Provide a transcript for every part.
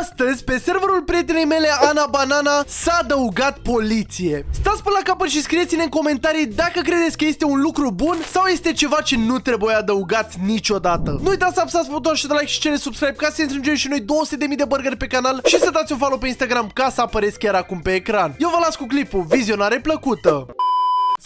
Astăzi, pe serverul prietenei mele, Ana Banana, s-a adăugat poliție. Stați până la capăt și scrieți-ne în comentarii dacă credeți că este un lucru bun sau este ceva ce nu trebuie adăugat niciodată. Nu uitați să apăsați butonul și de like și cele subscribe ca să strângem și noi 200.000 de burgeri pe canal și să dați un follow pe Instagram ca să apăreți chiar acum pe ecran. Eu vă las cu clipul, vizionare plăcută!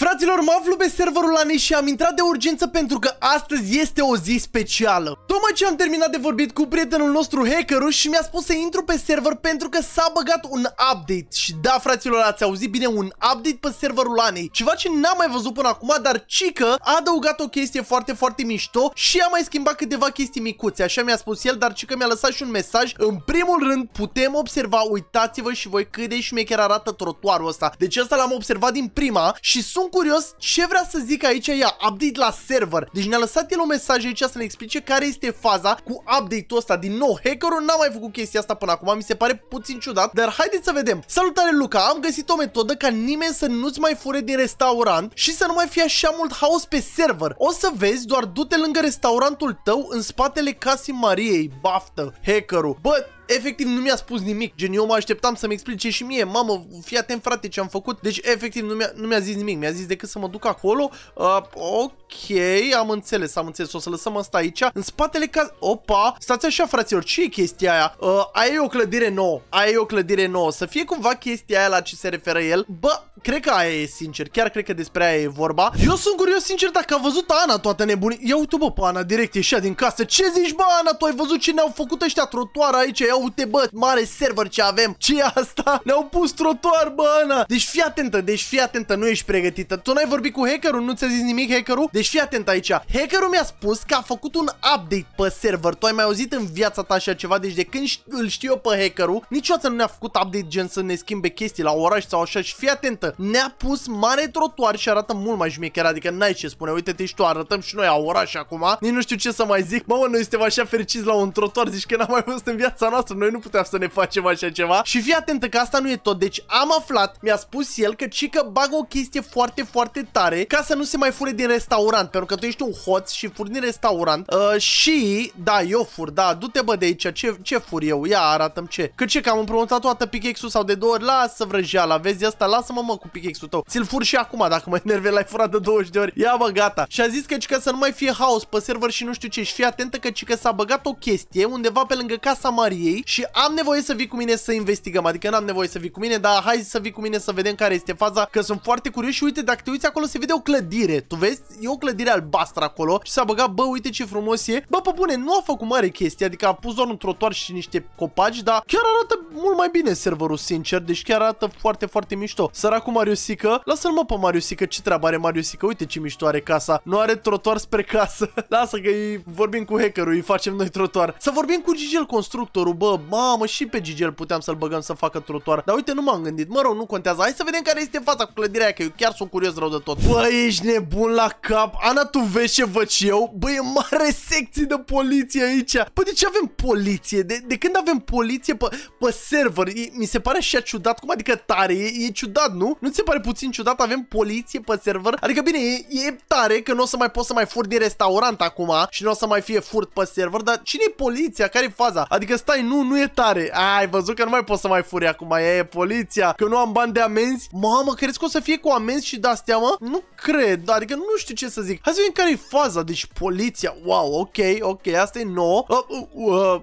Fraților, mă aflu pe serverul Anei și am intrat de urgență pentru că astăzi este o zi specială. Tocmai ce am terminat de vorbit cu prietenul nostru hackerul și mi-a spus să intru pe server pentru că s-a băgat un update. Și da, fraților, ați auzit bine, un update pe serverul Anei. Ceva ce n-am mai văzut până acum, dar Cică a adăugat o chestie foarte, foarte mișto și a mai schimbat câteva chestii micuțe. Așa mi-a spus el, dar Cică mi-a lăsat și un mesaj. În primul rând, putem observa, uitați-vă și voi cât de șmecher arată trotuarul ăsta. Deci asta l-am observat din prima și sunt sunt curios ce vrea să zic aici ea, update la server. Deci ne-a lăsat el un mesaj aici să ne explice care este faza cu update-ul ăsta. Din nou, hackerul n-a mai făcut chestia asta până acum, mi se pare puțin ciudat, dar haideți să vedem. Salutare Luca, am găsit o metodă ca nimeni să nu-ți mai fure din restaurant și să nu mai fie așa mult haos pe server. O să vezi, doar du-te lângă restaurantul tău în spatele casei Mariei, baftă, hackerul. Bă, efectiv nu mi-a spus nimic. Gen, eu mă așteptam să-mi explice și mie, mamă, fii atent frate ce am făcut. Deci, efectiv, nu mi-a, nu mi-a zis nimic, mi-a zis decât să mă duc acolo. Uh, ok, am înțeles, am înțeles, o să lăsăm asta aici. În spatele ca... Opa, stați așa, fraților, ce e chestia aia? Uh, aia e o clădire nouă, aia e o clădire nouă. Să fie cumva chestia aia la ce se referă el. Bă, cred că aia e sincer, chiar cred că despre aia e vorba. Eu sunt curios sincer dacă a văzut Ana toată nebunii. Ia uite bă, pe Ana direct ieșea din casă. Ce zici bă, Ana, tu ai văzut ce ne-au făcut ăștia trotuar aici? Ia uite bă, mare server ce avem ce e asta? Ne-au pus trotuar bă Ana Deci fii atentă, deci fii atentă, nu ești pregătită Tu n-ai vorbit cu hackerul, nu ți-a zis nimic hackerul? Deci fii atent aici Hackerul mi-a spus că a făcut un update pe server Tu ai mai auzit în viața ta așa ceva Deci de când îl știu eu pe hackerul Niciodată nu ne-a făcut update gen să ne schimbe chestii la oraș sau așa Și fii atentă, ne-a pus mare trotuar și arată mult mai șmecher Adică n-ai ce spune, uite-te tu, arătăm și noi la oraș acum Nici nu știu ce să mai zic Mamă, noi suntem așa fericiți la un trotuar, zici că n-am mai văzut în viața noastră noastră, noi nu puteam să ne facem așa ceva. Și fii atentă că asta nu e tot. Deci am aflat, mi-a spus el că Cică bagă o chestie foarte, foarte tare ca să nu se mai fure din restaurant. Pentru că tu ești un hoț și furi din restaurant uh, și, da, eu fur, da, du-te bă de aici, ce, ce fur eu? Ia, arată ce. Că ce, că am împrumutat toată pickaxe-ul sau de două ori, lasă vrăjeala, vezi asta, lasă-mă mă cu pickaxe-ul tău. Ți-l fur și acum, dacă mă enervezi, l-ai furat de 20 de ori. Ia mă, gata. Și a zis că cică să nu mai fie haos pe server și nu știu ce. Și fii atentă că cică s-a băgat o chestie undeva pe lângă casa Mariei și am nevoie să vii cu mine să investigăm. Adică n-am nevoie să vii cu mine, dar hai să vii cu mine să vedem care este faza, că sunt foarte curios și uite, dacă te uiți acolo se vede o clădire. Tu vezi? E o clădire albastră acolo și s-a băgat, bă, uite ce frumos e. Bă, pe bune, nu a făcut mare chestie, adică a pus doar un trotuar și niște copaci, dar chiar arată mult mai bine serverul, sincer, deci chiar arată foarte, foarte mișto. Săracul Sica. lasă-l mă pe Mario Sica. ce treabă are Mario Sica? uite ce mișto are casa, nu are trotuar spre casă. Lasă că vorbim cu hackerul, îi facem noi trotuar. Să vorbim cu Gigel constructorul, bă, bă, mamă, și pe Gigel puteam să-l băgăm să facă trotuar. Dar uite, nu m-am gândit. Mă rog, nu contează. Hai să vedem care este fața cu clădirea că eu chiar sunt curios rău de tot. Bă, ești nebun la cap. Ana, tu vezi ce văd eu? Bă, e mare secție de poliție aici. Păi de ce avem poliție? De, de când avem poliție pe, pe server? E, mi se pare și ciudat. Cum adică tare? E, e ciudat, nu? Nu ți se pare puțin ciudat? Avem poliție pe server? Adică bine, e, e tare că nu o să mai pot să mai fur din restaurant acum și nu o să mai fie furt pe server, dar cine e poliția? Care e faza? Adică stai, nu, nu e tare. Ai văzut că nu mai pot să mai furi acum, e, e poliția, că nu am bani de amenzi. Mamă, crezi că o să fie cu amenzi și da astea mă? Nu cred, adică nu știu ce să zic. Hai să vedem care e faza, deci poliția, wow, ok, ok, asta e nouă. Uh, uh, uh,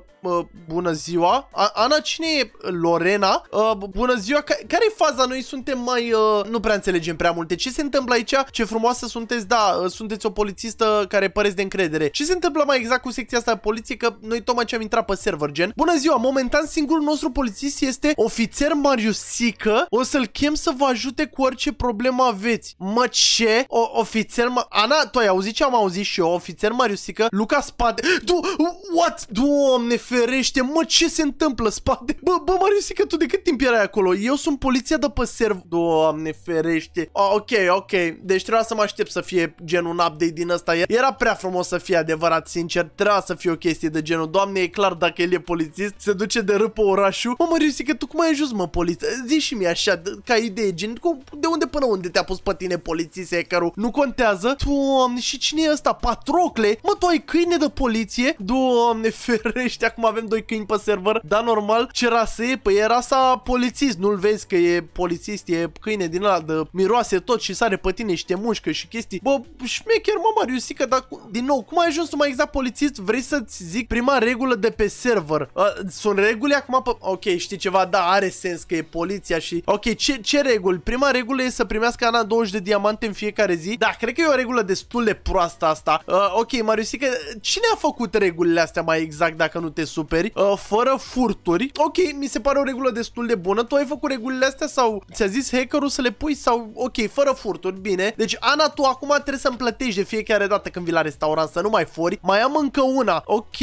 bună ziua. Ana, cine e Lorena? Uh, bună ziua. care e faza? Noi suntem mai... Uh, nu prea înțelegem prea multe. Ce se întâmplă aici? Ce frumoasă sunteți, da, ă, sunteți o polițistă care păreți de încredere. Ce se întâmplă mai exact cu secția asta de poliție? Că noi tocmai ce am intrat pe server, gen. Bună ziua, momentan singurul nostru polițist este ofițer Marius Sică. O să-l chem să vă ajute cu orice problemă aveți. Mă, ce? O ofițer... Ma Ana, tu ai auzit ce am auzit și eu? Ofițer Marius Sică, Luca Spade... Du... What? Doamne, fer ferește, mă, ce se întâmplă spate? Bă, bă, că tu de cât timp erai acolo? Eu sunt poliția de pe serv... Doamne, ferește. ok, ok. Deci trebuia să mă aștept să fie gen un update din ăsta. Era prea frumos să fie adevărat, sincer. Trebuia să fie o chestie de genul. Doamne, e clar dacă el e polițist, se duce de râpă orașul. Mă, că tu cum ai ajuns, mă, poliție? Zi și mie așa, ca idee, gen, de unde până unde te-a pus pe tine polițistul care Nu contează. Doamne, și cine e ăsta? Patrocle? Mă, tu ai câine de poliție? Doamne, ferește, acum avem doi câini pe server, dar normal, ce rasă e? Păi e rasa polițist, nu-l vezi că e polițist, e câine din ăla, de miroase tot și sare pe tine și te mușcă și chestii. Bă, șmecher, mă, Mariusica, dar din nou, cum ai ajuns tu mai exact polițist? Vrei să-ți zic prima regulă de pe server? Uh, sunt reguli acum pe... Ok, știi ceva, da, are sens că e poliția și... Ok, ce, ce reguli? Prima regulă e să primească Ana 20 de diamante în fiecare zi. Da, cred că e o regulă destul de proastă asta. Uh, ok, Mariusica, cine a făcut regulile astea mai exact dacă nu te superi uh, fără furturi. Ok, mi se pare o regulă destul de bună. Tu ai făcut regulile astea sau ți-a zis hackerul să le pui sau ok, fără furturi, bine. Deci Ana, tu acum trebuie să-mi plătești de fiecare dată când vii la restaurant să nu mai furi. Mai am încă una. Ok,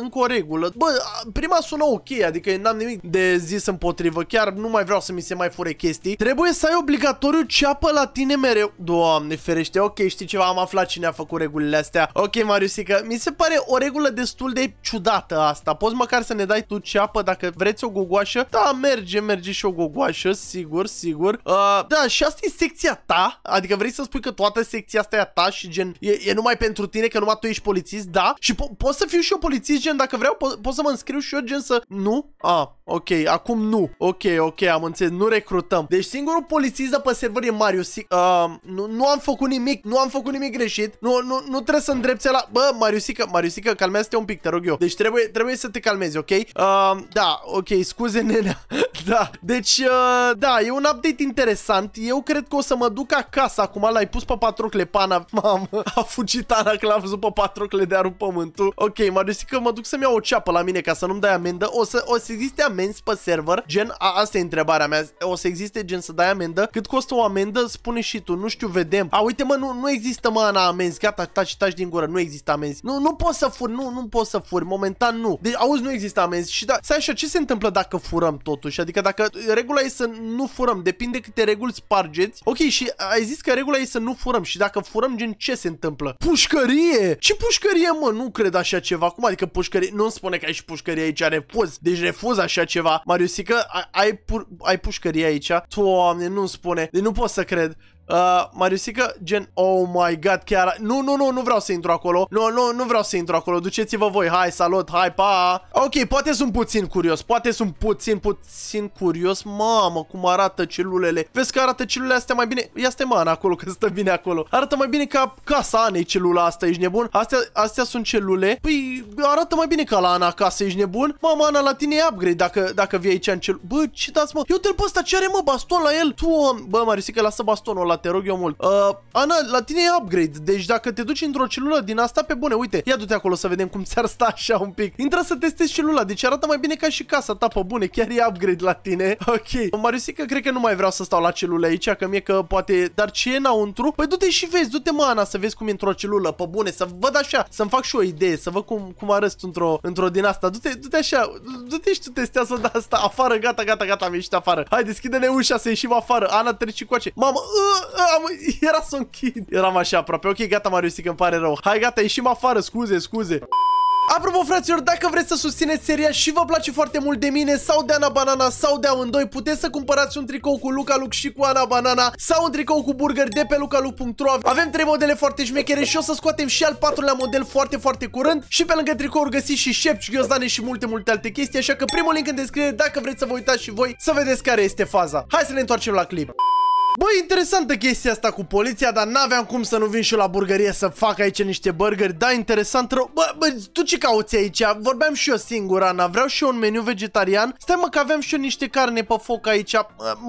încă o regulă. Bă, prima sună ok, adică n-am nimic de zis împotrivă. Chiar nu mai vreau să mi se mai fure chestii. Trebuie să ai obligatoriu ceapă la tine mereu. Doamne ferește, ok, știi ceva, am aflat cine a făcut regulile astea. Ok, Mariusica, mi se pare o regulă destul de ciudată asta. Poți măcar să ne dai tu ceapă dacă vreți o gogoașă. Da, merge, merge și o gogoașă, sigur, sigur. Uh, da, și asta e secția ta. Adică vrei să spui că toată secția asta e a ta și gen e, e numai pentru tine, că numai tu ești polițist, da? Și po- pot să fiu și eu polițist, gen dacă vreau, po- pot să mă înscriu și eu gen să... Nu? Ah, ok, acum nu. Ok, ok, am înțeles, nu recrutăm. Deci singurul polițist de pe server e Marius. Uh, nu, nu am făcut nimic, nu am făcut nimic greșit. Nu, nu, nu trebuie să îndrepți la... Bă, Mariusica, Mariusica, calmează-te un pic, te rog eu. Deci trebuie, trebuie trebuie să te calmezi, ok? Uh, da, ok, scuze nenea. da, deci, uh, da, e un update interesant. Eu cred că o să mă duc acasă acum. L-ai pus pe patrocle, pana. Mamă, a fugit Ana că l-a văzut pe patrocle de arun pământul. Ok, m-a că mă duc să-mi iau o ceapă la mine ca să nu-mi dai amendă. O să, o să existe amenzi pe server. Gen, a, asta e întrebarea mea. O să existe gen să dai amendă. Cât costă o amendă? Spune și tu, nu știu, vedem. A, uite mă, nu, nu există mă Ana amenzi. Gata, taci, taci din gură, nu există amenzi. Nu, nu pot să fur, nu, nu pot să fur. Momentan nu nu. Deci, auzi, nu există amenzi. Și da, să așa, ce se întâmplă dacă furăm totuși? Adică dacă regula e să nu furăm, depinde câte reguli spargeți. Ok, și ai zis că regula e să nu furăm și dacă furăm, gen ce se întâmplă? Pușcărie! Ce pușcărie, mă? Nu cred așa ceva. Cum adică pușcărie? Nu spune că ai și pușcărie aici, refuz. Deci refuz așa ceva. Mariusica, ai, ai, pu ai pușcărie aici? Doamne, nu-mi spune. Deci nu pot să cred. Uh, Mariusică, gen, oh my god, chiar, nu, nu, nu, nu vreau să intru acolo, nu, nu, nu vreau să intru acolo, duceți-vă voi, hai, salut, hai, pa! Ok, poate sunt puțin curios, poate sunt puțin, puțin curios, mamă, cum arată celulele, vezi că arată celulele astea mai bine, ia stai mana acolo, că stă bine acolo, arată mai bine ca casa Anei celula asta, ești nebun, astea, astea sunt celule, păi, arată mai bine ca la Ana acasă, ești nebun, mama, Ana, la tine e upgrade, dacă, dacă vii aici în cel, bă, ce dați, mă, eu te-l pe ăsta, ce are, mă, baston la el, tu, bă, Mariusica, lasă bastonul la te rog eu mult. Uh, Ana, la tine e upgrade, deci dacă te duci într-o celulă din asta, pe bune, uite, ia du-te acolo să vedem cum ți-ar sta așa un pic. Intră să testezi celula, deci arată mai bine ca și casa ta, pe bune, chiar e upgrade la tine. Ok, Mariusica, cred că nu mai vreau să stau la celulă aici, că mie că poate, dar ce e înăuntru? Păi du-te și vezi, du-te mă Ana să vezi cum e într-o celulă, pe bune, să văd așa, să-mi fac și o idee, să văd cum, cum arăți într-o într-o din asta. Du-te, du-te așa, du-te și tu testează de asta, afară, gata, gata, gata, am ieșit afară. Hai, deschide-ne ușa să ieșim afară. Ana, treci coace. Mamă, uh, am, era să închid. Eram așa aproape. Ok, gata, Mariusic, îmi pare rău. Hai, gata, ieșim afară, scuze, scuze. Apropo, fraților, dacă vreți să susțineți seria și vă place foarte mult de mine sau de Ana Banana sau de amândoi, puteți să cumpărați un tricou cu Luca Luc și cu Ana Banana sau un tricou cu burger de pe lucaluc.ro. Avem trei modele foarte șmechere și o să scoatem și al patrulea model foarte, foarte curând și pe lângă tricouri găsiți și șepci, ghiozdane și multe, multe alte chestii, așa că primul link în descriere dacă vreți să vă uitați și voi să vedeți care este faza. Hai să ne întoarcem la clip. Bă, interesantă chestia asta cu poliția, dar n-aveam cum să nu vin și eu la burgerie să fac aici niște burgeri. Da, interesant rău. Bă, bă, tu ce cauți aici? Vorbeam și eu singur, Ana. Vreau și eu un meniu vegetarian. Stai mă că aveam și eu niște carne pe foc aici.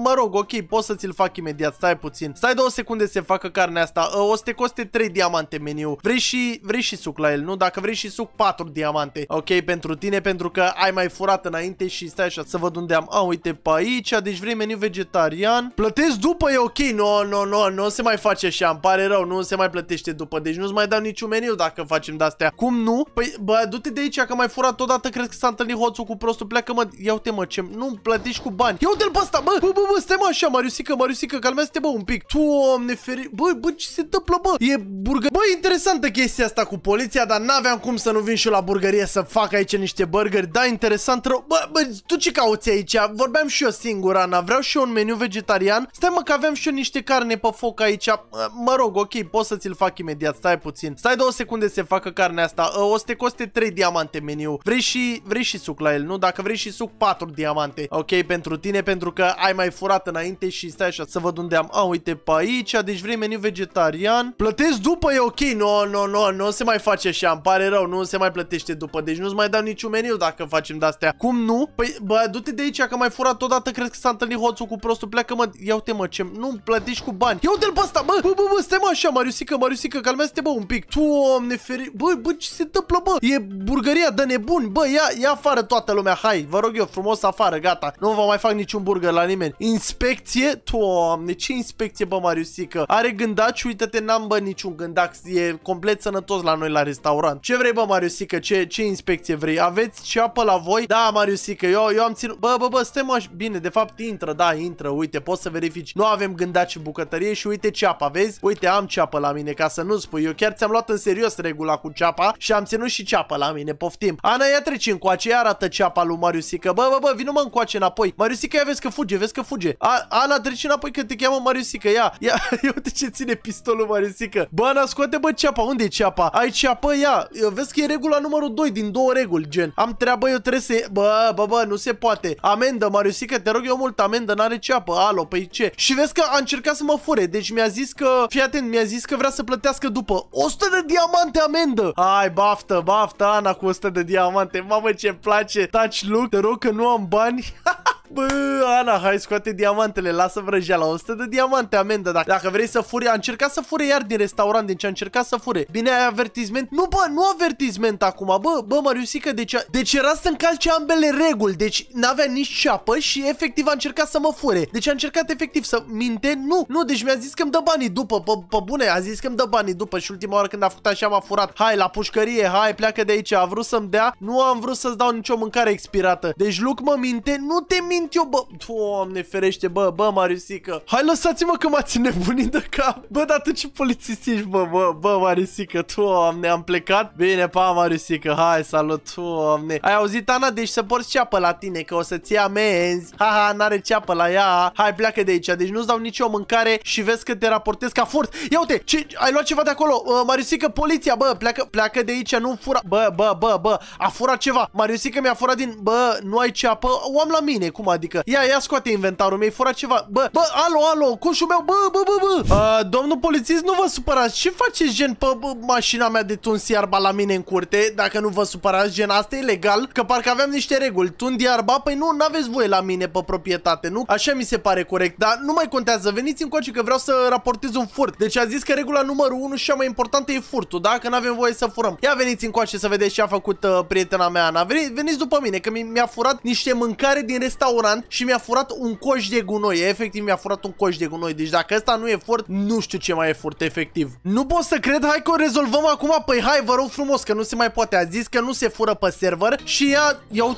Mă rog, ok, pot să ți-l fac imediat. Stai puțin. Stai două secunde să se facă carnea asta. Ă, o să te coste 3 diamante meniu. Vrei și, vrei și suc la el, nu? Dacă vrei și suc, 4 diamante. Ok, pentru tine, pentru că ai mai furat înainte și stai așa să văd unde am. A, uite pe aici. Deci vrei meniu vegetarian. Plătesc după e ok, nu, nu, nu, nu se mai face așa, îmi pare rău, nu se mai plătește după, deci nu-ți mai dau niciun meniu dacă facem de-astea. Cum nu? Păi, bă, du-te de aici, că mai furat odată, crezi că s-a întâlnit hoțul cu prostul, pleacă mă, ia uite mă, ce, nu plătești cu bani. Ia uite-l pe ăsta, bă, bă, bă, bă, stai mă așa, Mariusica, Mariusica, calmează-te bă un pic. Doamne feri, bă, bă, ce se întâmplă, bă? E burgă. Bă, interesantă chestia asta cu poliția, dar n-aveam cum să nu vin și eu la burgerie să fac aici niște burgeri. Da, interesant rău. Bă, bă, tu ce cauți aici? Vorbeam și eu singura, Ana, vreau și eu un meniu vegetarian. Stai mă că aveam și eu niște carne pe foc aici. Mă rog, ok, pot să ți-l fac imediat, stai puțin. Stai două secunde să se facă carnea asta. Ă, o să te coste 3 diamante meniu. Vrei și, vrei și suc la el, nu? Dacă vrei și suc 4 diamante. Ok, pentru tine, pentru că ai mai furat înainte și stai așa să văd unde am. A, uite pe aici, deci vrei meniu vegetarian. Plătesc după, e ok. No, no, no, nu se mai face așa, îmi pare rău, nu se mai plătește după. Deci nu-ți mai dau niciun meniu dacă facem de-astea. Cum nu? Păi, bă, du-te de aici că mai furat odată, cred că s-a întâlnit hoțul cu prostul. Pleacă, mă, ia uite, mă, ce nu-mi plătești cu bani. Eu de-l pe ăsta, bă, bă, bă, bă, stai mă așa, Mariusica, Mariusica, calmează-te, bă, un pic. Doamne, feri... Bă, bă, ce se întâmplă, bă? E burgeria de nebuni, bă, ia, ia afară toată lumea, hai, vă rog eu, frumos afară, gata. Nu vă mai fac niciun burger la nimeni. Inspecție? Doamne, ce inspecție, bă, Mariusica? Are gândaci, uite-te, n-am, bă, niciun gândac, e complet sănătos la noi la restaurant. Ce vrei, bă, Mariusica, ce, ce inspecție vrei? Aveți și apă la voi? Da, Mariusica, eu, eu am ținut... Bă, bă, bă, stai mă, bine, de fapt, intră, da, intră, uite, poți să verifici. Nu avem avem gândaci și bucătărie și uite ceapa, vezi? Uite, am ceapă la mine, ca să nu spui. Eu chiar ți-am luat în serios regula cu ceapa și am ținut și ceapă la mine, poftim. Ana, ia treci încoace, ia arată ceapa lui Mariusica, Bă, bă, bă, vino mă încoace înapoi. Mariusica, ia vezi că fuge, vezi că fuge. A, Ana, treci înapoi că te cheamă Mariusica ia. Ia, ia uite ce ține pistolul Mariusica. Bă, Ana, scoate bă ceapa, unde e ceapa? Ai ceapă, ia. Vezi că e regula numărul 2 din două reguli, gen. Am treabă, eu trebuie să... Bă, bă, bă, nu se poate. Amendă, Mariusica te rog eu mult, amendă, n-are ceapă. Alo, păi ce? Și vezi că a încercat să mă fure. Deci mi-a zis că, fii atent, mi-a zis că vrea să plătească după 100 de diamante amendă. Ai, baftă, baftă, Ana cu 100 de diamante. Mamă, ce place. Taci, look, te rog că nu am bani. Bă, Ana, hai scoate diamantele, lasă vrăjeala, 100 de diamante amendă. Dacă, dacă vrei să furi, a încercat să fure iar din restaurant, din deci ce a încercat să fure. Bine, ai avertisment? Nu, bă, nu avertisment acum, bă, bă, Mariusica, deci, deci era să încalce ambele reguli, deci n-avea nici ceapă și efectiv a încercat să mă fure. Deci a încercat efectiv să minte? Nu, nu, deci mi-a zis că îmi dă banii după, pe, pe bune, a zis că îmi dă banii după și ultima oară când a făcut așa m-a furat. Hai, la pușcărie, hai, pleacă de aici, a vrut să-mi dea, nu am vrut să-ți dau nicio mâncare expirată. Deci, Luc, mă minte? Nu te minte! simt eu, bă. Doamne ferește, bă, bă, Mariusica. Hai lăsați-mă că m-ați nebunit de cap. Bă, dar tu ce polițist ești, bă, bă, bă, Mariusica. Doamne, am plecat. Bine, pa, Mariusica. Hai, salut, doamne. Ai auzit, Ana? Deci să porți ceapă la tine, că o să-ți ia amenzi. Haha, n-are ceapă la ea. Hai, pleacă de aici. Deci nu-ți dau nicio mâncare și vezi că te raportez ca furt. Ia uite, ce, ai luat ceva de acolo. Uh, Mariusica, poliția, bă, pleacă, pleacă de aici, nu fura. Bă, bă, bă, bă, a furat ceva. Mariusica mi-a furat din... Bă, nu ai ceapă? O am la mine, cum acum, adică ia, ia scoate inventarul, mi-ai furat ceva. Bă, bă, alo, alo, cușul meu, bă, bă, bă, bă. Uh, domnul polițist, nu vă supărați, ce faceți gen pe bă, mașina mea de tuns iarba la mine în curte? Dacă nu vă supărați, gen asta e legal, că parcă avem niște reguli. Tund iarba, păi nu, n-aveți voie la mine pe proprietate, nu? Așa mi se pare corect, dar nu mai contează, veniți în coace că vreau să raportez un furt. Deci a zis că regula numărul 1 și cea mai importantă e furtul, da? Că n-avem voie să furăm. Ia veniți în coace să vedeți ce a făcut uh, prietena mea, Ana. Veni, veniți după mine, că mi-a furat niște mâncare din restaurant restaurant și mi-a furat un coș de gunoi. Efectiv, mi-a furat un coș de gunoi. Deci dacă asta nu e furt, nu știu ce mai e furt, efectiv. Nu pot să cred, hai că o rezolvăm acum. Păi hai, vă rog frumos, că nu se mai poate. A zis că nu se fură pe server și ia, ia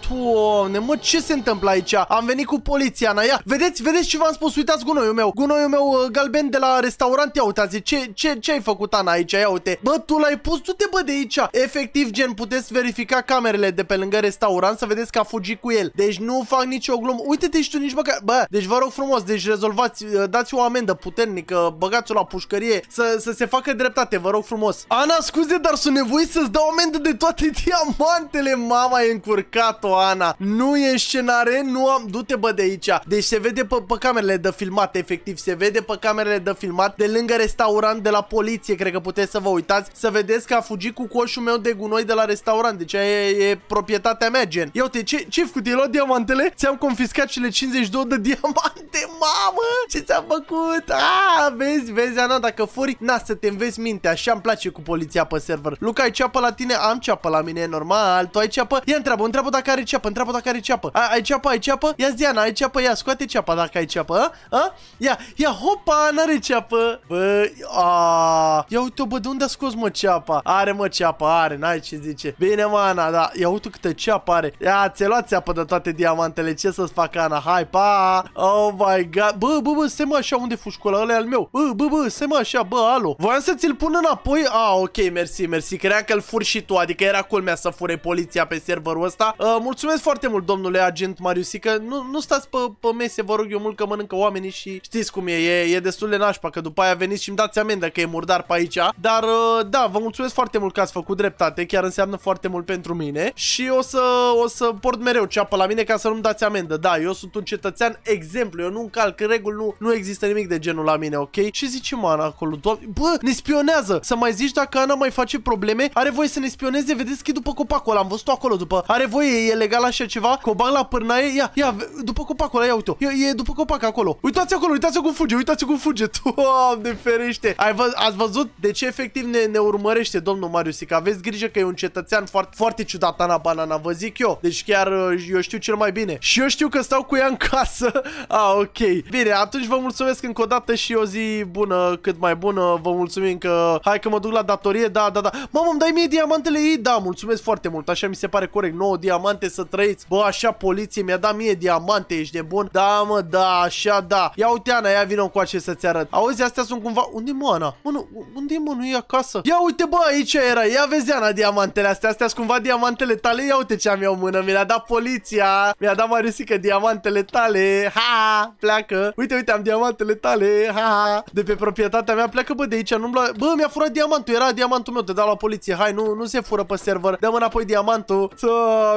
Tu, ne mă, ce se întâmplă aici? Am venit cu poliția, na, ia. Vedeți, vedeți ce v-am spus? Uitați gunoiul meu. Gunoiul meu uh, galben de la restaurant. Ia uitați, ce, ce, ce ai făcut, Ana, aici? Ia uite. Bă, tu l-ai pus, tu te bă, de aici. Efectiv, gen, puteți verifica camerele de pe lângă restaurant să vedeți că a fugit cu el. Deci nu fac nicio glumă. Uite-te și tu nici măcar... Bă, deci vă rog frumos, deci rezolvați, uh, dați o amendă puternică, băgați-o la pușcărie, să, să se facă dreptate, vă rog frumos. Ana, scuze, dar sunt nevoit să-ți dau amendă de toate diamantele. Mama e încurcat-o, Ana. Nu e scenare, nu am... Du-te, bă, de aici. Deci se vede pe, pe camerele de filmat, efectiv. Se vede pe camerele de filmat de lângă restaurant de la poliție. Cred că puteți să vă uitați să vedeți că a fugit cu coșul meu de gunoi de la restaurant. Deci aia e, e proprietatea mea, gen. Ia uite, ce, ce cu luat diamantele mele, ți-am confiscat cele 52 de diamante, mamă! Ce ți-am făcut? Ah, vezi, vezi, Ana, dacă fori, na, să te înveți minte, așa îmi place cu poliția pe server. Luca, ai ceapă la tine? Am ceapă la mine, normal. Tu ai ceapă? Ia întreabă, întreabă dacă are ceapă, întreabă dacă are ceapă. A, ai ceapă, ai ceapă? Ia Diana, ai ceapă, ia, scoate ceapa dacă ai ceapă, a? a? Ia, ia, hopa, n-are ceapă. Bă, a, ia uite-o, bă, de unde a scos, mă, ceapa? Are, mă, ceapă, are, n-ai ce zice. Bine, mă, Ana, da, ia uite câtă ceapă are. Ia, ți-ai luat ceapă de toate diamante diamantele, ce să-ți fac, Ana? Hai, pa! Oh my god! Bă, bă, bă, se mă așa, unde fugi cu ăla? al meu! Bă, bă, bă, se mă așa, bă, alo! Voiam să ți-l pun înapoi? Ah, ok, mersi, mersi, cream că-l furi și tu, adică era culmea să fure poliția pe serverul ăsta. Uh, mulțumesc foarte mult, domnule agent Mariusica, nu, nu stați pe, pe mese, vă rog eu mult că mănâncă oamenii și știți cum e, e, e destul de nașpa, că după aia veniți și îmi dați amendă că e murdar pe aici, dar uh, da, vă mulțumesc foarte mult că ați făcut dreptate, chiar înseamnă foarte mult pentru mine și o să, o să port mereu ceapă la mine ca să nu nu-mi dați amendă. Da, eu sunt un cetățean exemplu, eu nu încalc reguli, nu, nu există nimic de genul la mine, ok? Ce zice Ana acolo? Doamne, bă, ne spionează! Să mai zici dacă Ana mai face probleme, are voie să ne spioneze, vedeți că după copacul ăla, am văzut acolo, după, are voie, e legal așa ceva, Coban la pârnaie, ia, ia, după copacul ăla, ia uite-o, e, e după copac acolo. Uitați acolo, uitați cum fuge, uitați cum fuge, doamne ferește! Ai vă, ați văzut de ce efectiv ne, ne urmărește domnul Că aveți grijă că e un cetățean foarte, foarte ciudat, Ana Banana, vă zic eu, deci chiar eu știu cel mai bine bine. Și eu știu că stau cu ea în casă. A, ah, ok. Bine, atunci vă mulțumesc încă o dată și o zi bună, cât mai bună. Vă mulțumim că... Hai că mă duc la datorie, da, da, da. Mamă, îmi dai mie diamantele ei? Da, mulțumesc foarte mult. Așa mi se pare corect. 9 diamante să trăiți. Bă, așa poliție mi-a dat mie diamante, ești de bun. Da, mă, da, așa, da. Ia uite, Ana, ia vină cu ce să-ți arăt. Auzi, astea sunt cumva... Unde mă, Ana? Mă, nu, unde mă, nu e acasă? Ia uite, bă, aici era. Ia vezi, Ana, diamantele astea. Astea sunt cumva diamantele tale. Ia uite ce am eu în mână. Mi a dat poliția. Mi-a dat da, Mariusica, diamantele tale, ha, pleacă. Uite, uite, am diamantele tale, ha, de pe proprietatea mea, pleacă, bă, de aici, nu-mi Bă, mi-a furat diamantul, era diamantul meu, te dau la poliție, hai, nu, nu se fură pe server, dăm înapoi diamantul. So,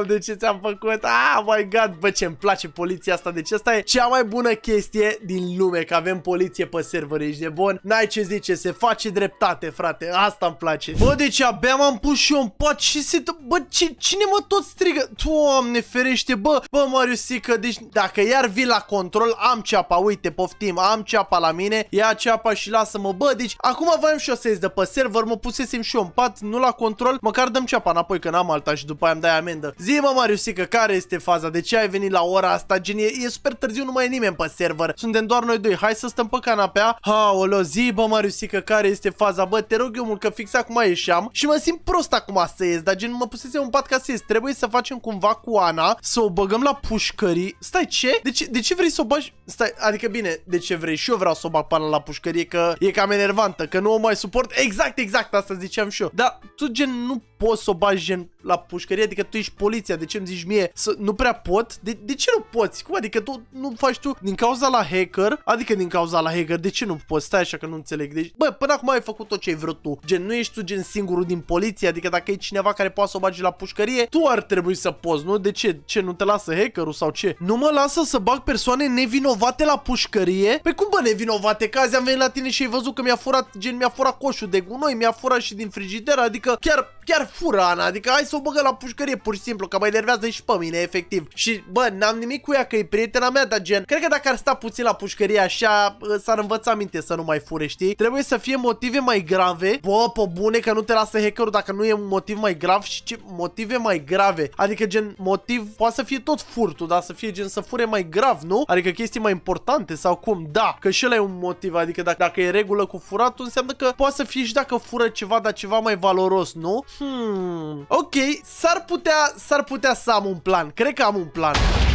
de ce ți-am făcut? Ah, my god, bă, ce-mi place poliția asta, deci asta e cea mai bună chestie din lume, că avem poliție pe server, ești de bun, n-ai ce zice, se face dreptate, frate, asta îmi place. Bă, deci abia m-am pus și eu în pat și se... Bă, ce, cine mă tot strigă? Doamne ferește, bă, bă, Bă, Marius deci dacă iar vii la control, am ceapa, uite, poftim, am ceapa la mine, ia ceapa și lasă-mă, bă, deci acum voiam și o să ies de pe server, mă pusesem și eu în pat, nu la control, măcar dăm ceapa înapoi că n-am alta și după aia îmi dai amendă. Zi-mă, Marius care este faza? De ce ai venit la ora asta? Gen, e, e super târziu, nu mai e nimeni pe server, suntem doar noi doi, hai să stăm pe canapea. Haolo, zi, bă, Marius care este faza? Bă, te rog eu mult că fix acum ieșeam și mă simt prost acum să ies, dar gen mă pusesem în pat ca să ies, trebuie să facem cumva cu Ana, să o băgăm la pușcării. Stai, ce? De ce, de ce vrei să o bagi? Stai, adică bine, de ce vrei? Și eu vreau să o bag pana la pușcărie, că e cam enervantă, că nu o mai suport. Exact, exact, asta ziceam și eu. Dar tu gen nu poți să o bagi gen la pușcărie, adică tu ești poliția, de ce îmi zici mie să nu prea pot? De, de ce nu poți? Cum adică tu nu faci tu din cauza la hacker? Adică din cauza la hacker, de ce nu poți? Stai așa că nu înțeleg. Deci, bă, până acum ai făcut tot ce ai vrut tu. Gen, nu ești tu gen singurul din poliție, adică dacă e cineva care poate să o bagi la pușcărie, tu ar trebui să poți, nu? De ce? Ce nu te lasă hackerul sau ce? Nu mă lasă să bag persoane nevinovate la pușcărie? Pe cum bă nevinovate? Că azi am venit la tine și ai văzut că mi-a furat, gen mi-a furat coșul de gunoi, mi-a furat și din frigider, adică chiar chiar fură Ana, adică hai să o băgă la pușcărie pur și simplu, că mă enervează și pe mine, efectiv. Și, bă, n-am nimic cu ea, că e prietena mea, dar gen, cred că dacă ar sta puțin la pușcărie așa, ă, s-ar învăța minte să nu mai fure, știi? Trebuie să fie motive mai grave, bă, pe bune, că nu te lasă hackerul dacă nu e un motiv mai grav și ce motive mai grave. Adică, gen, motiv poate să fie tot furtul, dar să fie gen să fure mai grav, nu? Adică chestii mai importante sau cum, da, că și ăla e un motiv, adică dacă, dacă e regulă cu furatul, înseamnă că poate să fie și dacă fură ceva, dar ceva mai valoros, nu? Hmm. Ok, s-ar putea, s-ar putea să am un plan. Cred că am un plan.